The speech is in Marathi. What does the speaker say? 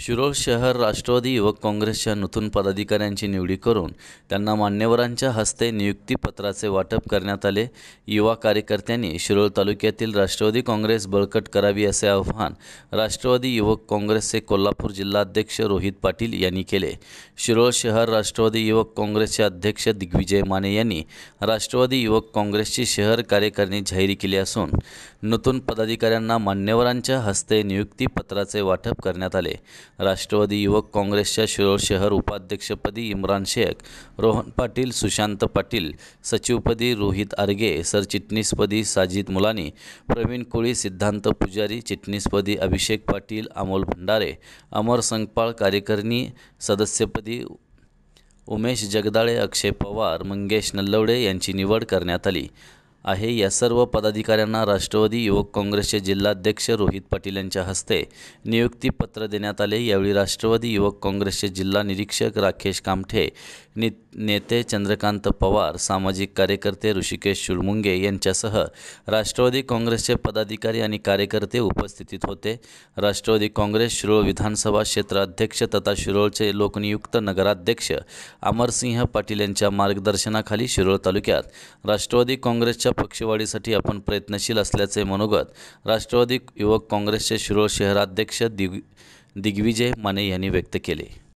शिरोळ शहर राष्ट्रवादी युवक काँग्रेसच्या नूतन पदाधिकाऱ्यांची निवडी करून त्यांना मान्यवरांच्या हस्ते नियुक्तीपत्राचे वाटप करण्यात आले युवा कार्यकर्त्यांनी शिरोळ तालुक्यातील राष्ट्रवादी काँग्रेस बळकट करावी असे आव्हान राष्ट्रवादी युवक काँग्रेसचे कोल्हापूर जिल्हाध्यक्ष रोहित पाटील यांनी केले शिरोळ शहर राष्ट्रवादी युवक काँग्रेसचे अध्यक्ष दिग्विजय माने यांनी राष्ट्रवादी युवक काँग्रेसची शहर कार्यकारिणी जाहीर केली असून नूतन पदाधिकाऱ्यांना मान्यवरांच्या हस्ते नियुक्तीपत्राचे वाटप करण्यात आले राष्ट्रवादी युवक काँग्रेसच्या शिरोळ शहर उपाध्यक्षपदी इम्रान शेख रोहन पाटील सुशांत पाटील सचिवपदी रोहित आर्गे सरचिटणीसपदी साजिद मुलानी प्रवीण कोळी सिद्धांत पुजारी चिटणीसपदी अभिषेक पाटील अमोल भंडारे अमर संगपाळ कार्यकारिणी सदस्यपदी उमेश जगदाळे अक्षय पवार मंगेश नल्लवडे यांची निवड करण्यात आली आहे या सर्व पदाधिकाऱ्यांना राष्ट्रवादी युवक काँग्रेसचे जिल्हाध्यक्ष रोहित पाटील यांच्या हस्ते नियुक्तीपत्र देण्यात आले यावेळी राष्ट्रवादी युवक काँग्रेसचे जिल्हा निरीक्षक राकेश कामठे नि नेते चंद्रकांत पवार सामाजिक कार्यकर्ते ऋषिकेश चुळमुंगे यांच्यासह राष्ट्रवादी काँग्रेसचे पदाधिकारी आणि कार्यकर्ते उपस्थितीत होते राष्ट्रवादी काँग्रेस शिरोळ विधानसभा क्षेत्राध्यक्ष तथा शिरोळचे लोकनियुक्त नगराध्यक्ष अमरसिंह पाटील यांच्या मार्गदर्शनाखाली शिरोळ तालुक्यात राष्ट्रवादी काँग्रेसच्या भाजपच्या पक्षवाढीसाठी आपण प्रयत्नशील असल्याचे मनोगत राष्ट्रवादी युवक काँग्रेसचे शिरोळ शहराध्यक्ष दिग दिग्विजय माने यांनी व्यक्त केले